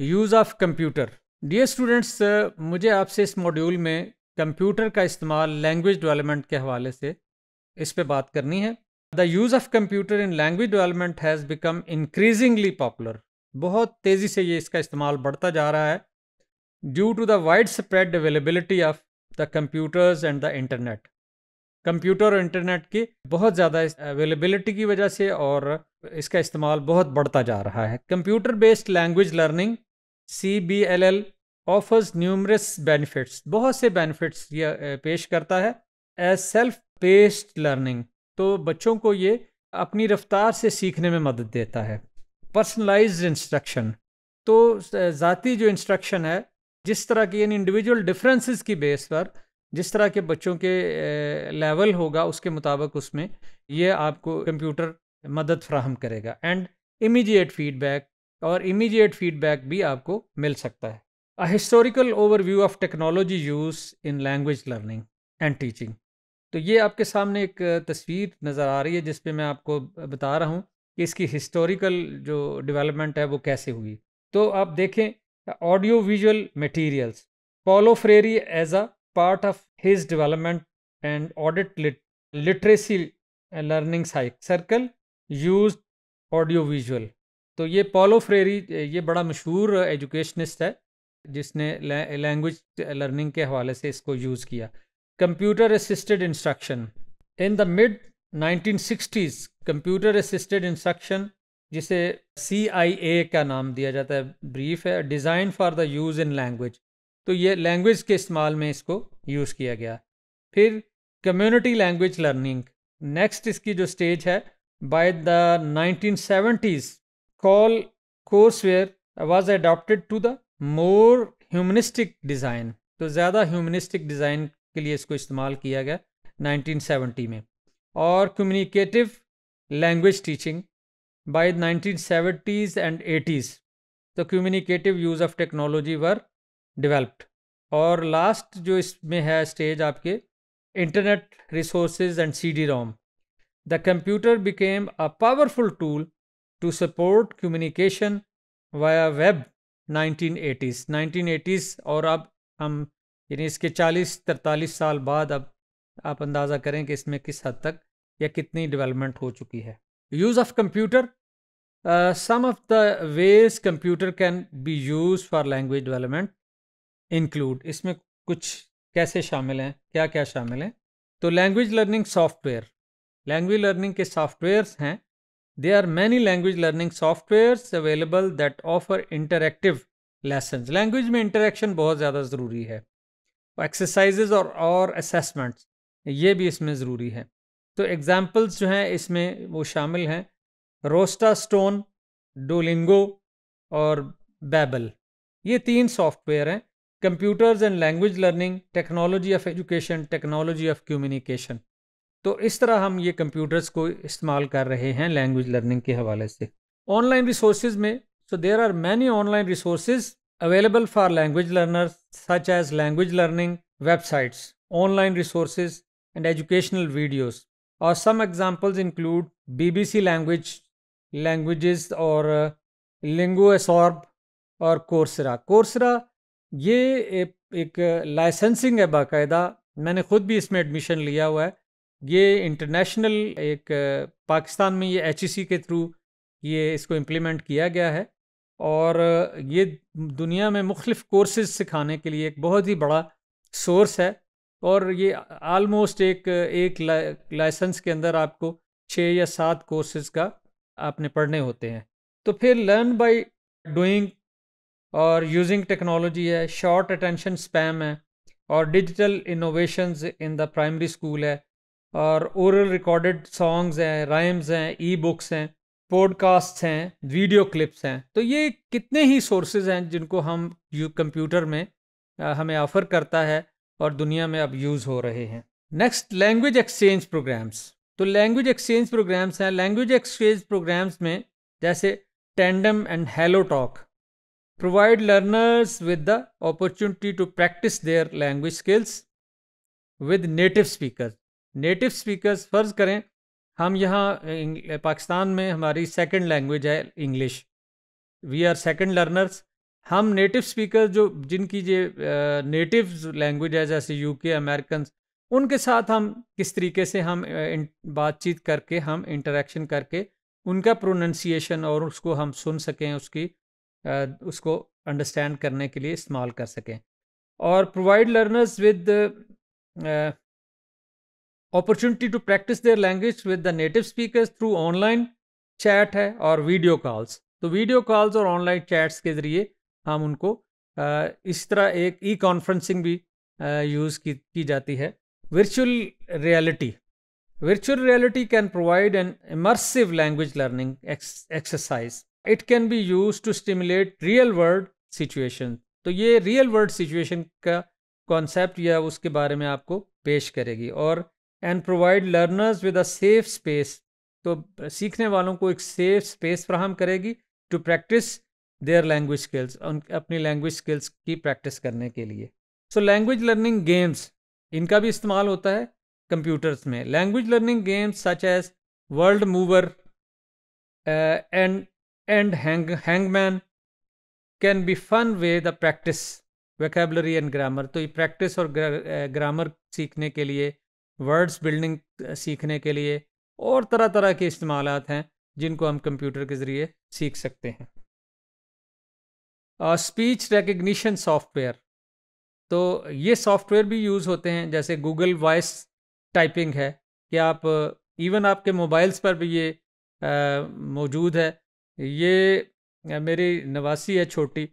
use of computer dear students मुझे आपसे इस मॉड्यूल में कंप्यूटर का इस्तेमाल लैंग्वेज डेवलपमेंट के हवाले से इस पर बात करनी है the use of computer in language development has become increasingly popular बहुत तेज़ी से ये इसका इस्तेमाल बढ़ता जा रहा है due to the widespread availability of the computers and the internet computer और इंटरनेट की बहुत ज़्यादा अवेलेबिलिटी की वजह से और इसका इस्तेमाल बहुत बढ़ता जा रहा है computer based language learning C B L L offers numerous benefits बहुत से बेनिफिट्स ये पेश करता है एज सेल्फ पेस्ड लर्निंग तो बच्चों को ये अपनी रफ्तार से सीखने में मदद देता है पर्सनलाइज इंस्ट्रक्शन तो ज़ाती जो इंस्ट्रक्शन है जिस तरह की इन इंडिविजुअल डिफरेंसेस की बेस पर जिस तरह के बच्चों के लेवल होगा उसके मुताबिक उसमें ये आपको कंप्यूटर मदद फ्राहम करेगा एंड इमीडिएट फीडबैक और इमीडिएट फीडबैक भी आपको मिल सकता है a historical overview of technology use in language learning and teaching तो ये आपके सामने एक तस्वीर नज़र आ रही है जिसपे मैं आपको बता रहा हूँ कि इसकी हिस्टोरिकल जो डेवलपमेंट है वो कैसे हुई तो आप देखें audio visual materials Paulo Freire as a part of his development and ऑडिट literacy learning circle use audio visual तो ये पोलो फ्रेरी ये बड़ा मशहूर एजुकेशनिस्ट है जिसने लैंग्वेज लर्निंग के हवाले से इसको यूज़ किया computer assisted instruction in the mid 1960s computer assisted instruction जिसे सी आई ए का नाम दिया जाता है ब्रीफ है design for the use in language तो ये लैंग्वेज के इस्तेमाल में इसको यूज़ किया गया फिर कम्युनिटी लैंग्वेज लर्निंग नेक्स्ट इसकी जो स्टेज है by the 1970s call courseware was adopted to the more humanistic design तो zyada humanistic design ke liye isko istemal kiya gaya 1970 mein aur communicative language teaching by 1970s and 80s the communicative use of technology were developed और last जो इसमें है stage आपके internet resources and C D ROM the computer became a powerful tool to support communication via web 1980s 1980s और अब हम यानी इसके 40-43 साल बाद अब आप अंदाज़ा करें कि इसमें किस हद तक या कितनी डेवलपमेंट हो चुकी है use of computer some of the ways computer can be use for language development include इसमें कुछ कैसे शामिल हैं क्या क्या शामिल हैं तो language learning software language learning के सॉफ्टवेयर्स हैं there are many language learning softwares available that offer interactive lessons language mein interaction बहुत ज़्यादा ज़रूरी है exercises or or assessments ये भी इसमें ज़रूरी है तो examples jo hain isme wo shamil hain rosetta stone duolingo aur babel ye teen software hain computers and language learning technology of education technology of communication तो इस तरह हम ये कंप्यूटर्स को इस्तेमाल कर रहे हैं लैंग्वेज लर्निंग के हवाले से ऑनलाइन रिसोर्स में so there are many online resource available for language learner such as language learning websites online resource and educational videos और some examples include B B C language language और लिंगोसॉर्ब और Coursera Coursera ये एक licensing है बाकायदा मैंने ख़ुद भी इसमें एडमिशन लिया हुआ है ये इंटरनेशनल एक पाकिस्तान में ये एच e के थ्रू ये इसको इम्प्लीमेंट किया गया है और ये दुनिया में मुख्तफ कोर्सेज सिखाने के लिए एक बहुत ही बड़ा सोर्स है और ये आलमोस्ट एक एक लाइसेंस के अंदर आपको छः या सात कोर्सेज का आपने पढ़ने होते हैं तो फिर लर्न बाय डूइंग और यूजिंग टेक्नोलॉजी है शॉर्ट अटेंशन स्पैम है और digital innovations in the primary school है और ओरल रिकॉर्डेड सॉन्ग्स हैं राइम्स हैं ई बुक्स हैं पॉडकास्ट हैं वीडियो क्लिप्स हैं तो ये कितने ही सोर्सेज हैं जिनको हम यू कंप्यूटर में हमें ऑफ़र करता है और दुनिया में अब यूज़ हो रहे हैं नेक्स्ट लैंग्वेज एक्सचेंज प्रोग्राम्स तो लैंग्वेज एक्सचेंज प्रोग्राम्स हैं लैंग्वेज एक्सचेंज प्रोग्राम्स में जैसे Tandem and HelloTalk provide learners with the opportunity to practice their language skills with native speaker native speakers फ़र्ज़ करें हम यहाँ पाकिस्तान में हमारी सेकंड लैंग्वेज है English we are second learners हम नेटिव स्पीकर जो जिनकी ये नेटिव लैंग्वेज है जैसे यूके अमेरिकन उनके साथ हम किस तरीके से हम बातचीत करके हम इंटरेक्शन करके उनका प्रोनंसिएशन और उसको हम सुन सकें उसकी उसको अंडरस्टैंड करने के लिए इस्तेमाल कर सकें और provide learners with opportunity to practice their language with the native speakers through online chat है और वीडियो कॉल्स तो वीडियो कॉल्स और ऑनलाइन चैट्स के ज़रिए हम उनको इस तरह एक ई कॉन्फ्रेंसिंग भी यूज़ की, की जाती है virtual reality virtual reality can provide an immersive language learning exercise it can be use to stimulate real world situation तो ये रियल वर्ल्ड सिचुएशन का कॉन्सेप्ट या उसके बारे में आपको पेश करेगी और and provide learners with a safe space तो सीखने वालों को एक सेफ स्पेस फ्राहम करेगी to practice their language skills अपनी लैंग्वेज स्किल्स की प्रैक्टिस करने के लिए सो लैंग्वेज लर्निंग गेम्स इनका भी इस्तेमाल होता है कंप्यूटर्स में language learning games such as world mover and and hang hangman can be fun way the practice vocabulary and grammar तो ये प्रैक्टिस और ग्रामर uh, सीखने के लिए वर्ड्स बिल्डिंग सीखने के लिए और तरह तरह के इस्तेमाल हैं जिनको हम कंप्यूटर के ज़रिए सीख सकते हैं स्पीच रिकग्निशन सॉफ्टवेयर तो ये सॉफ्टवेयर भी यूज़ होते हैं जैसे गूगल वॉइस टाइपिंग है कि आप इवन आपके मोबाइल्स पर भी ये मौजूद है ये मेरी नवासी है छोटी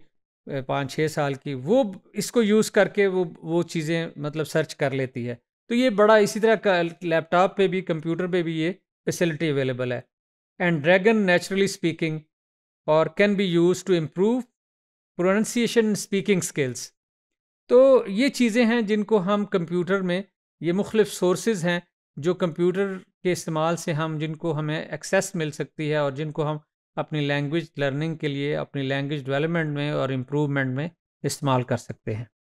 पाँच छः साल की वो इसको यूज़ करके वो वो चीज़ें मतलब सर्च कर लेती है तो ये बड़ा इसी तरह का लैपटॉप पे भी कंप्यूटर पे भी ये फैसिलिटी अवेलेबल है एंड ड्रैगन नेचुरली स्पीकिंग और can be use to improve pronunciation speaking skills तो ये चीज़ें हैं जिनको हम कंप्यूटर में ये मुख्तफ सोर्सेज हैं जो कंप्यूटर के इस्तेमाल से हम जिनको हमें एक्सेस मिल सकती है और जिनको हम अपनी लैंग्वेज लर्निंग के लिए अपनी लैंग्वेज डेवलपमेंट में और इम्प्रूवमेंट में इस्तेमाल कर सकते हैं